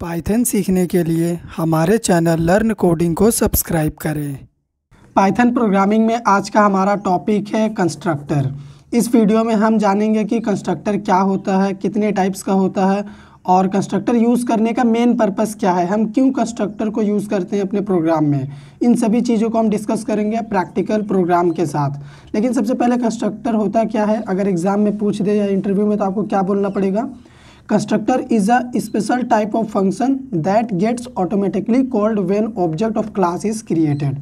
Python सीखने के लिए हमारे चैनल लर्न कोडिंग को सब्सक्राइब करें पाइथन प्रोग्रामिंग में आज का हमारा टॉपिक है कंस्ट्रक्टर इस वीडियो में हम जानेंगे कि कंस्ट्रक्टर क्या होता है कितने टाइप्स का होता है और कंस्ट्रक्टर यूज़ करने का मेन पर्पस क्या है हम क्यों कंस्ट्रक्टर को यूज़ करते हैं अपने प्रोग्राम में इन सभी चीज़ों को हम डिस्कस करेंगे प्रैक्टिकल प्रोग्राम के साथ लेकिन सबसे पहले कंस्ट्रक्टर होता क्या है अगर एग्ज़ाम में पूछ दे या इंटरव्यू में तो आपको क्या बोलना पड़ेगा constructor is a special type of function that gets automatically called when object of class is created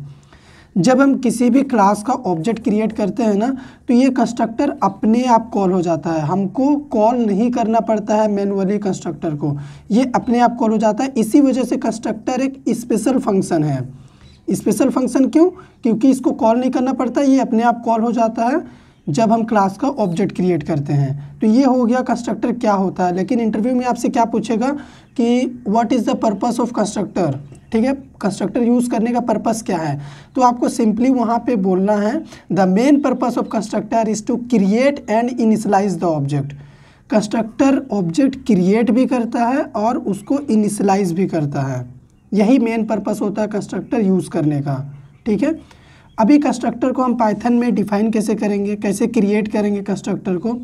जब हम किसी भी क्लास का ऑब्जेक्ट क्रिएट करते हैं ना तो ये कंस्ट्रक्टर अपने आप कॉल हो जाता है हमको कॉल नहीं करना पड़ता है मैनुअली कंस्ट्रक्टर को ये अपने आप कॉल हो जाता है इसी वजह से कंस्ट्रक्टर एक स्पेशल फंक्शन है स्पेशल फंक्शन क्यों क्योंकि इसको कॉल नहीं करना पड़ता ये अपने आप कॉल हो जाता है जब हम क्लास का ऑब्जेक्ट क्रिएट करते हैं तो ये हो गया कंस्ट्रक्टर क्या होता है लेकिन इंटरव्यू में आपसे क्या पूछेगा कि what is the purpose of constructor ठीक है कंस्ट्रक्टर यूज़ करने का पर्पस क्या है तो आपको सिंपली वहाँ पे बोलना है the main purpose of constructor is to create and initialise the object constructor object create भी करता है और उसको इनिशलाइज भी करता है यही मेन पर्पस होता है कंस्ट्रक्टर यूज़ करने का ठीक है अभी कंस्ट्रक्टर को हम पाइथन में डिफाइन कैसे करेंगे कैसे क्रिएट करेंगे कंस्ट्रक्टर को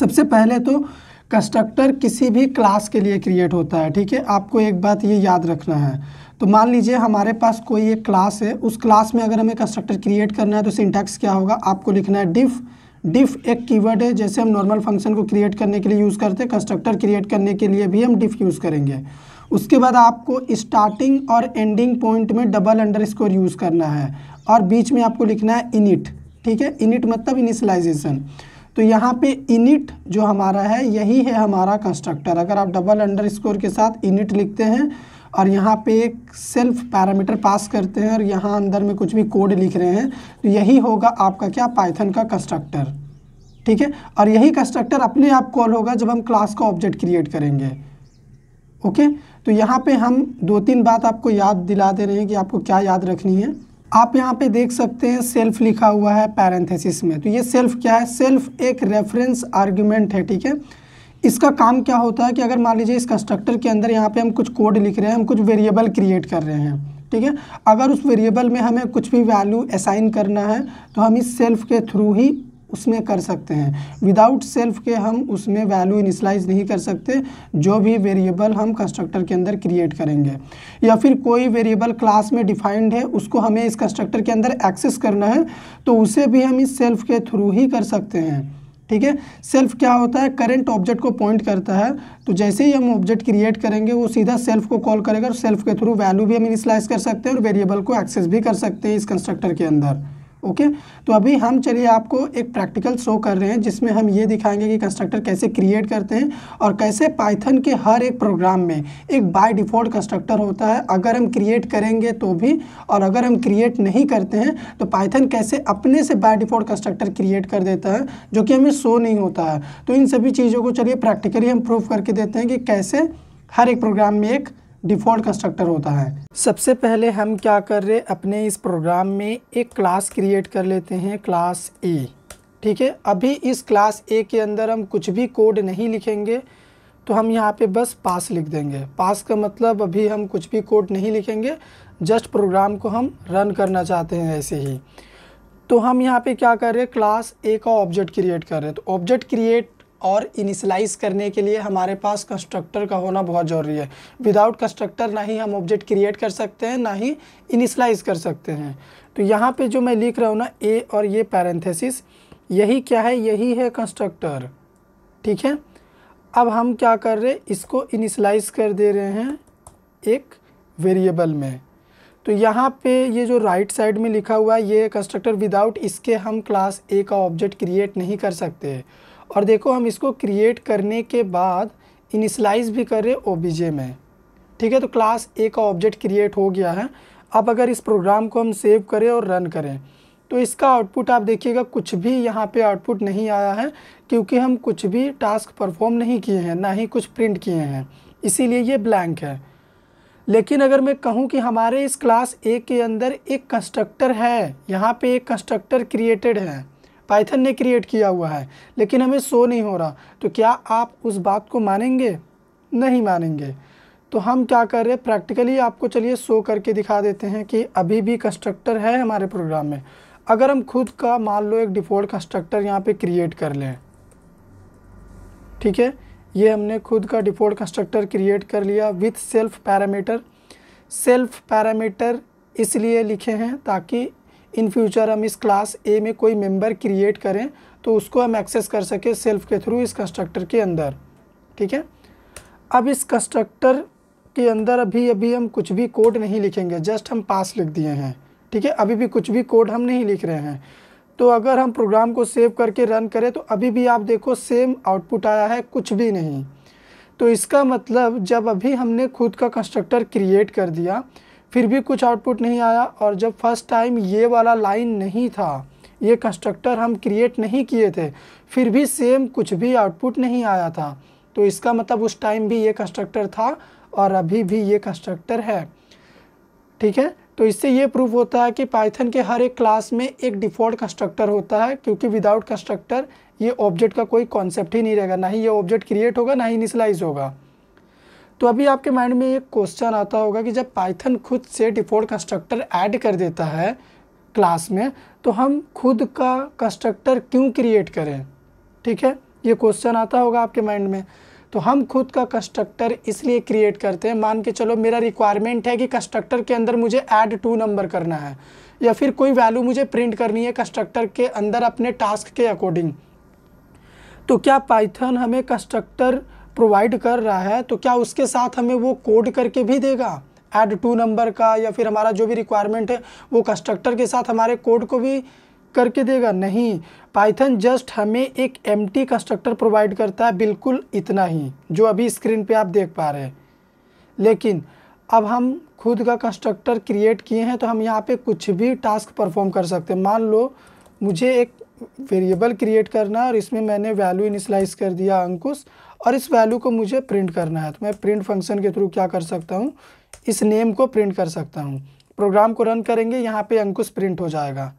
सबसे पहले तो कंस्ट्रक्टर किसी भी क्लास के लिए क्रिएट होता है ठीक है आपको एक बात ये याद रखना है तो मान लीजिए हमारे पास कोई एक क्लास है उस क्लास में अगर हमें कंस्ट्रक्टर क्रिएट करना है तो सिंटैक्स क्या होगा आपको लिखना है डिफ़ डिफ़ एक कीवर्ड है जैसे हम नॉर्मल फंक्शन को क्रिएट करने के लिए यूज़ करते हैं कंस्ट्रक्टर क्रिएट करने के लिए भी हम डिफ़ यूज़ करेंगे उसके बाद आपको स्टार्टिंग और एंडिंग पॉइंट में डबल अंडर स्कोर यूज़ करना है और बीच में आपको लिखना है इनिट ठीक है इनिट मतलब इनिशलाइजेशन तो यहाँ पे इनिट जो हमारा है यही है हमारा कंस्ट्रक्टर अगर आप डबल अंडर स्कोर के साथ इनिट लिखते हैं और यहाँ पे एक सेल्फ पैरामीटर पास करते हैं और यहाँ अंदर में कुछ भी कोड लिख रहे हैं तो यही होगा आपका क्या पाइथन का कंस्ट्रक्टर ठीक है और यही कंस्ट्रक्टर अपने आप कॉल होगा जब हम क्लास का ऑब्जेक्ट क्रिएट करेंगे ओके तो यहाँ पे हम दो तीन बात आपको याद दिला दे रहे हैं कि आपको क्या याद रखनी है आप यहाँ पे देख सकते हैं सेल्फ लिखा हुआ है पैरेंथेसिस में तो ये सेल्फ क्या है सेल्फ एक रेफरेंस आर्ग्यूमेंट है ठीक है इसका काम क्या होता है कि अगर मान लीजिए इस कंस्ट्रक्टर के अंदर यहाँ पे हम कुछ कोड लिख रहे हैं हम कुछ वेरिएबल क्रिएट कर रहे हैं ठीक है अगर उस वेरिएबल में हमें कुछ भी वैल्यू असाइन करना है तो हम इस सेल्फ के थ्रू ही उसमें कर सकते हैं विदाउट सेल्फ के हम उसमें वैल्यू इनिशलाइज नहीं कर सकते जो भी वेरिएबल हम कंस्ट्रक्टर के अंदर क्रिएट करेंगे या फिर कोई वेरिएबल क्लास में डिफाइंड है उसको हमें इस कंस्ट्रक्टर के अंदर एक्सेस करना है तो उसे भी हम इस सेल्फ के थ्रू ही कर सकते हैं ठीक है सेल्फ क्या होता है करेंट ऑब्जेक्ट को पॉइंट करता है तो जैसे ही हम ऑब्जेक्ट क्रिएट करेंगे वो सीधा सेल्फ को कॉल करेगा और सेल्फ के थ्रू वैल्यू भी हम इनिशलाइज कर सकते हैं और वेरिएबल को एक्सेस भी कर सकते हैं इस कंस्ट्रक्टर के अंदर ओके तो अभी हम चलिए आपको एक प्रैक्टिकल शो कर रहे हैं जिसमें हम ये दिखाएंगे कि कंस्ट्रक्टर कैसे क्रिएट करते हैं और कैसे पाइथन के हर एक प्रोग्राम में एक बाय डिफ़ॉल्ट कंस्ट्रक्टर होता है अगर हम क्रिएट करेंगे तो भी और अगर हम क्रिएट नहीं करते हैं तो पाइथन कैसे अपने से बाय डिफ़ॉल्ट कंस्ट्रक्टर क्रिएट कर देता है जो कि हमें शो नहीं होता है तो इन सभी चीज़ों को चलिए प्रैक्टिकली हम प्रूव करके देते हैं कि कैसे हर एक प्रोग्राम में एक डिफ़ॉल्ट कंस्ट्रक्टर होता है सबसे पहले हम क्या कर रहे हैं अपने इस प्रोग्राम में एक क्लास क्रिएट कर लेते हैं क्लास ए ठीक है अभी इस क्लास ए के अंदर हम कुछ भी कोड नहीं लिखेंगे तो हम यहाँ पे बस पास लिख देंगे पास का मतलब अभी हम कुछ भी कोड नहीं लिखेंगे जस्ट प्रोग्राम को हम रन करना चाहते हैं ऐसे ही तो हम यहाँ पे क्या कर रहे हैं क्लास ए का ऑब्जेक्ट क्रिएट कर रहे हैं तो ऑब्जेक्ट क्रिएट और इनिशलाइज करने के लिए हमारे पास कंस्ट्रक्टर का होना बहुत ज़रूरी है विदाउट कंस्ट्रक्टर ना ही हम ऑब्जेक्ट क्रिएट कर सकते हैं ना ही इनिशलाइज कर सकते हैं तो यहाँ पे जो मैं लिख रहा हूँ ना ए और ये पैरेंथेसिस यही क्या है यही है कंस्ट्रक्टर ठीक है अब हम क्या कर रहे हैं इसको इनिशलाइज कर दे रहे हैं एक वेरिएबल में तो यहाँ पे ये जो राइट साइड में लिखा हुआ है ये कंस्ट्रक्टर विदाउट इसके हम क्लास ए का ऑब्जेक्ट क्रिएट नहीं कर सकते और देखो हम इसको क्रिएट करने के बाद इनिशलाइज भी कर रहे ओबीजे में ठीक है तो क्लास ए का ऑब्जेक्ट क्रिएट हो गया है अब अगर इस प्रोग्राम को हम सेव करें और रन करें तो इसका आउटपुट आप देखिएगा कुछ भी यहाँ पे आउटपुट नहीं आया है क्योंकि हम कुछ भी टास्क परफॉर्म नहीं किए हैं ना ही कुछ प्रिंट किए हैं इसीलिए ये ब्लैंक है लेकिन अगर मैं कहूँ कि हमारे इस क्लास ए के अंदर एक कंस्ट्रक्टर है यहाँ पे एक कंस्ट्रक्टर क्रिएटेड है पाइथन ने क्रिएट किया हुआ है लेकिन हमें शो नहीं हो रहा तो क्या आप उस बात को मानेंगे नहीं मानेंगे तो हम क्या कर रहे हैं प्रैक्टिकली आपको चलिए शो करके दिखा देते हैं कि अभी भी कंस्ट्रक्टर है हमारे प्रोग्राम में अगर हम खुद का मान लो एक डिफ़ॉल्ट कंस्ट्रक्टर यहाँ पे क्रिएट कर लें ठीक है ये हमने खुद का डिफ़ॉल्ट कंस्ट्रक्टर क्रिएट कर लिया with self parameter self parameter इसलिए लिखे हैं ताकि इन फ्यूचर हम इस क्लास ए में कोई मेम्बर क्रिएट करें तो उसको हम एक्सेस कर सकें सेल्फ के थ्रू इस कंस्ट्रक्टर के अंदर ठीक है अब इस कंस्ट्रक्टर के अंदर अभी अभी हम कुछ भी कोड नहीं लिखेंगे जस्ट हम पास लिख दिए हैं ठीक है अभी भी कुछ भी कोड हम नहीं लिख रहे हैं तो अगर हम प्रोग्राम को सेव करके रन करें तो अभी भी आप देखो सेम आउटपुट आया है कुछ भी नहीं तो इसका मतलब जब अभी हमने खुद का कंस्ट्रक्टर क्रिएट कर दिया फिर भी कुछ आउटपुट नहीं आया और जब फर्स्ट टाइम ये वाला लाइन नहीं था ये कंस्ट्रक्टर हम क्रिएट नहीं किए थे फिर भी सेम कुछ भी आउटपुट नहीं आया था तो इसका मतलब उस टाइम भी ये कंस्ट्रक्टर था और अभी भी ये कंस्ट्रक्टर है ठीक है तो इससे ये प्रूफ होता है कि पाइथन के हर एक क्लास में एक डिफ़ॉल्ट कंस्ट्रक्टर होता है क्योंकि विदाउट कंस्ट्रक्टर ये ऑब्जेक्ट का कोई कॉन्सेप्ट ही नहीं रहेगा ना ही ये ऑब्जेक्ट क्रिएट होगा ना ही इनिशलाइज होगा तो अभी आपके माइंड में एक क्वेश्चन आता होगा कि जब पाइथन खुद से डिफॉल्ट कंस्ट्रक्टर ऐड कर देता है क्लास में तो हम खुद का कंस्ट्रक्टर क्यों क्रिएट करें ठीक है ये क्वेश्चन आता होगा आपके माइंड में तो हम खुद का कंस्ट्रक्टर इसलिए क्रिएट करते हैं मान के चलो मेरा रिक्वायरमेंट है कि कंस्ट्रक्टर के अंदर मुझे ऐड टू नंबर करना है या फिर कोई वैल्यू मुझे प्रिंट करनी है कंस्ट्रक्टर के अंदर अपने टास्क के अकॉर्डिंग तो क्या पाइथन हमें कंस्ट्रक्टर प्रोवाइड कर रहा है तो क्या उसके साथ हमें वो कोड करके भी देगा एड टू नंबर का या फिर हमारा जो भी रिक्वायरमेंट है वो कंस्ट्रक्टर के साथ हमारे कोड को भी करके देगा नहीं पाइथन जस्ट हमें एक एम टी कंस्ट्रक्टर प्रोवाइड करता है बिल्कुल इतना ही जो अभी स्क्रीन पे आप देख पा रहे हैं लेकिन अब हम खुद का कंस्ट्रक्टर क्रिएट किए हैं तो हम यहाँ पे कुछ भी टास्क परफॉर्म कर सकते हैं मान लो मुझे एक वेरिएबल क्रिएट करना है और इसमें मैंने वैल्यू इनिशलाइज कर दिया अंकुश और इस वैल्यू को मुझे प्रिंट करना है तो मैं प्रिंट फंक्शन के थ्रू क्या कर सकता हूँ इस नेम को प्रिंट कर सकता हूँ प्रोग्राम को रन करेंगे यहाँ पे अंकुश प्रिंट हो जाएगा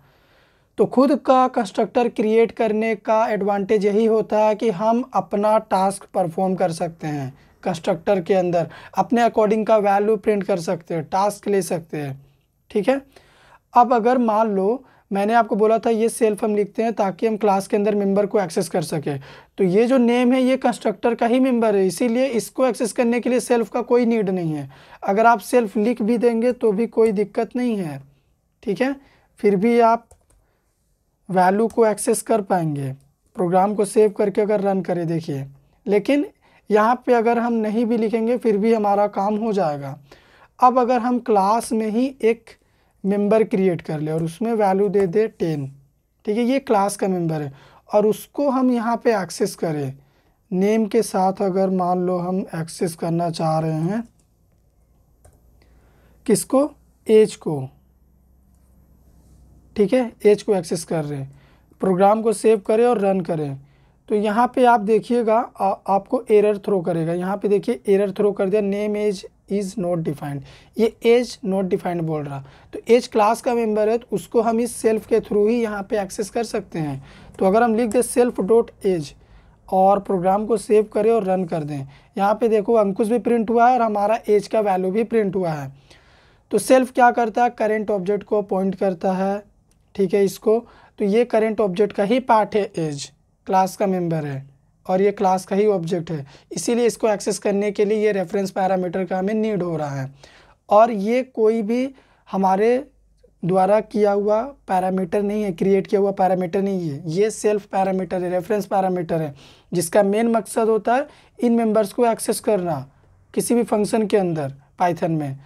तो खुद का कंस्ट्रक्टर क्रिएट करने का एडवांटेज यही होता है कि हम अपना टास्क परफॉर्म कर सकते हैं कंस्ट्रक्टर के अंदर अपने अकॉर्डिंग का वैल्यू प्रिंट कर सकते हैं टास्क ले सकते हैं ठीक है अब अगर मान लो मैंने आपको बोला था ये सेल्फ हम लिखते हैं ताकि हम क्लास के अंदर मेंबर को एक्सेस कर सके तो ये जो नेम है ये कंस्ट्रक्टर का ही मेंबर है इसीलिए इसको एक्सेस करने के लिए सेल्फ का कोई नीड नहीं है अगर आप सेल्फ लिख भी देंगे तो भी कोई दिक्कत नहीं है ठीक है फिर भी आप वैल्यू को एक्सेस कर पाएंगे प्रोग्राम को सेव करके अगर रन करें देखिए लेकिन यहाँ पर अगर हम नहीं भी लिखेंगे फिर भी हमारा काम हो जाएगा अब अगर हम क्लास में ही एक मेंबर क्रिएट कर ले और उसमें वैल्यू दे दे टेन ठीक है ये क्लास का मेंबर है और उसको हम यहाँ पे एक्सेस करें नेम के साथ अगर मान लो हम एक्सेस करना चाह रहे हैं किसको एज को ठीक है एज को एक्सेस कर रहे हैं प्रोग्राम को सेव करें और रन करें तो यहाँ पे आप देखिएगा आपको एरर थ्रो करेगा यहाँ पे देखिए एरर थ्रो कर दिया name age is not defined ये एज नॉट डिफाइंड बोल रहा तो एज क्लास का मेंबर है तो उसको हम इस सेल्फ के थ्रू ही यहाँ पे एक्सेस कर सकते हैं तो अगर हम लिख दें सेल्फ डॉट एज और प्रोग्राम को सेव करें और रन कर दें यहाँ पे देखो अंकुश भी प्रिंट हुआ है और हमारा एज का वैल्यू भी प्रिंट हुआ है तो सेल्फ क्या करता है करेंट ऑब्जेक्ट को पॉइंट करता है ठीक है इसको तो ये करेंट ऑब्जेक्ट का ही पार्ट है एज क्लास का मेंबर है और ये क्लास का ही ऑब्जेक्ट है इसीलिए इसको एक्सेस करने के लिए ये रेफरेंस पैरामीटर का हमें नीड हो रहा है और ये कोई भी हमारे द्वारा किया हुआ पैरामीटर नहीं है क्रिएट किया हुआ पैरामीटर नहीं है ये सेल्फ पैरामीटर है रेफरेंस पैरामीटर है जिसका मेन मकसद होता है इन मेंबर्स को एक्सेस करना किसी भी फंक्शन के अंदर पाइथन में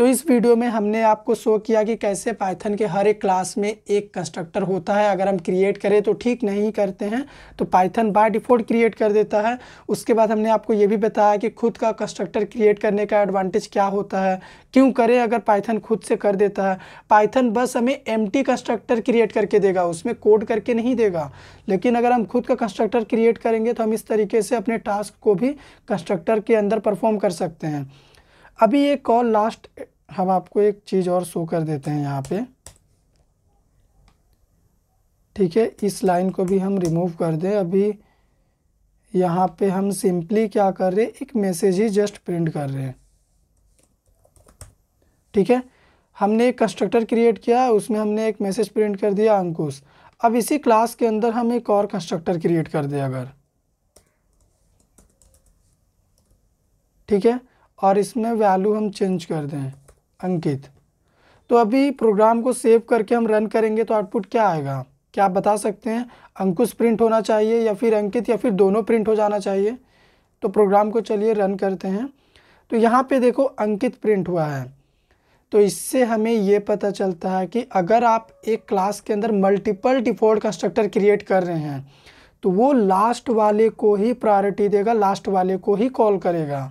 तो इस वीडियो में हमने आपको शो किया कि कैसे पाइथन के हर एक क्लास में एक कंस्ट्रक्टर होता है अगर हम क्रिएट करें तो ठीक नहीं करते हैं तो पाइथन बाय डिफ़ॉल्ट क्रिएट कर देता है उसके बाद हमने आपको ये भी बताया कि खुद का कंस्ट्रक्टर क्रिएट करने का एडवांटेज क्या होता है क्यों करें अगर पाइथन खुद से कर देता है पाइथन बस हमें एम कंस्ट्रक्टर क्रिएट करके देगा उसमें कोड करके नहीं देगा लेकिन अगर हम खुद का कंस्ट्रक्टर क्रिएट करेंगे तो हम इस तरीके से अपने टास्क को भी कंस्ट्रक्टर के अंदर परफॉर्म कर सकते हैं अभी एक और लास्ट हम आपको एक चीज़ और शो कर देते हैं यहाँ पे ठीक है इस लाइन को भी हम रिमूव कर दें अभी यहाँ पे हम सिंपली क्या कर रहे हैं एक मैसेज ही जस्ट प्रिंट कर रहे हैं ठीक है हमने एक कंस्ट्रक्टर क्रिएट किया उसमें हमने एक मैसेज प्रिंट कर दिया अंकुश अब इसी क्लास के अंदर हम एक और कंस्ट्रक्टर क्रिएट कर दें अगर ठीक है और इसमें वैल्यू हम चेंज कर दें अंकित तो अभी प्रोग्राम को सेव करके हम रन करेंगे तो आउटपुट क्या आएगा क्या आप बता सकते हैं अंकुश प्रिंट होना चाहिए या फिर अंकित या फिर दोनों प्रिंट हो जाना चाहिए तो प्रोग्राम को चलिए रन करते हैं तो यहाँ पे देखो अंकित प्रिंट हुआ है तो इससे हमें ये पता चलता है कि अगर आप एक क्लास के अंदर मल्टीपल डिफ़ॉल्ट कंस्ट्रक्टर क्रिएट कर रहे हैं तो वो लास्ट वाले को ही प्रायोरिटी देगा लास्ट वाले को ही कॉल करेगा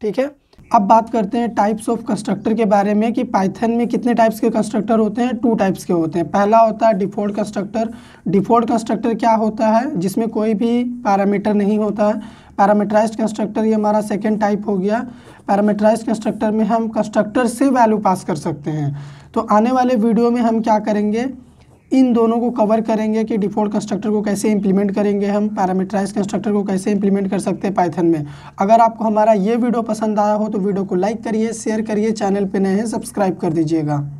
ठीक है अब बात करते हैं टाइप्स ऑफ कंस्ट्रक्टर के बारे में कि पाइथन में कितने टाइप्स के कंस्ट्रक्टर होते हैं टू टाइप्स के होते हैं पहला होता है डिफ़ॉल्ट कंस्ट्रक्टर डिफ़ॉल्ट कंस्ट्रक्टर क्या होता है जिसमें कोई भी पैरामीटर नहीं होता है पैरामीटराइज कंस्ट्रक्टर ये हमारा सेकेंड टाइप हो गया पैरामीटराइज कंस्ट्रक्टर में हम कंस्ट्रक्टर से वैल्यू पास कर सकते हैं तो आने वाले वीडियो में हम क्या करेंगे इन दोनों को कवर करेंगे कि डिफ़ॉल्ट कंस्ट्रक्टर को कैसे इंप्लीमेंट करेंगे हम पैरामीटराइज कंस्ट्रक्टर को कैसे इंप्लीमेंट कर सकते हैं पाइथन में अगर आपको हमारा ये वीडियो पसंद आया हो तो वीडियो को लाइक करिए शेयर करिए चैनल पर नए हैं सब्सक्राइब कर दीजिएगा